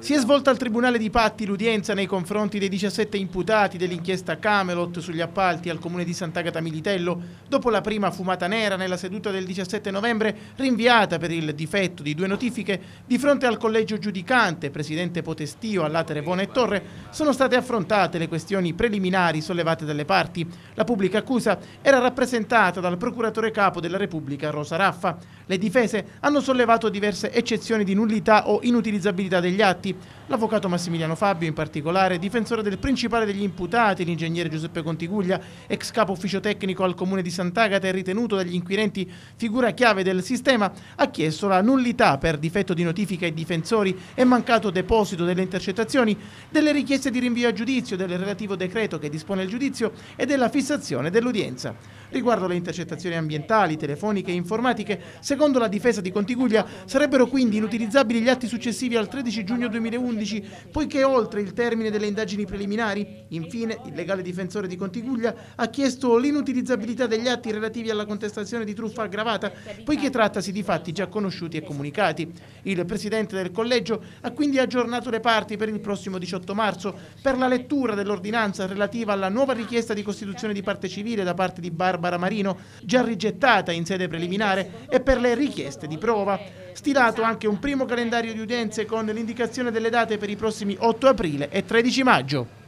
Si è svolta al Tribunale di Patti l'udienza nei confronti dei 17 imputati dell'inchiesta Camelot sugli appalti al Comune di Sant'Agata Militello, dopo la prima fumata nera nella seduta del 17 novembre, rinviata per il difetto di due notifiche, di fronte al collegio giudicante, Presidente Potestio, all'Atere Vone e Torre, sono state affrontate le questioni preliminari sollevate dalle parti. La pubblica accusa era rappresentata dal Procuratore Capo della Repubblica Rosa Raffa. Le difese hanno sollevato diverse eccezioni di nullità o inutilizzabilità validità degli atti. L'avvocato Massimiliano Fabio, in particolare, difensore del principale degli imputati, l'ingegnere Giuseppe Contiguglia, ex capo ufficio tecnico al comune di Sant'Agata e ritenuto dagli inquirenti figura chiave del sistema, ha chiesto la nullità per difetto di notifica ai difensori e mancato deposito delle intercettazioni, delle richieste di rinvio a giudizio, del relativo decreto che dispone il giudizio e della fissazione dell'udienza. Riguardo le intercettazioni ambientali, telefoniche e informatiche, secondo la difesa di Contiguglia sarebbero quindi inutilizzabili gli atti successivi al 13 giugno 2011, poiché oltre il termine delle indagini preliminari, infine il legale difensore di Contiguglia ha chiesto l'inutilizzabilità degli atti relativi alla contestazione di truffa aggravata, poiché trattasi di fatti già conosciuti e comunicati. Il presidente del collegio ha quindi aggiornato le parti per il prossimo 18 marzo per la lettura dell'ordinanza relativa alla nuova richiesta di costituzione di parte civile da parte di Barbara Barbara Marino, già rigettata in sede preliminare, e per le richieste di prova. Stilato anche un primo calendario di udienze con l'indicazione delle date per i prossimi 8 aprile e 13 maggio.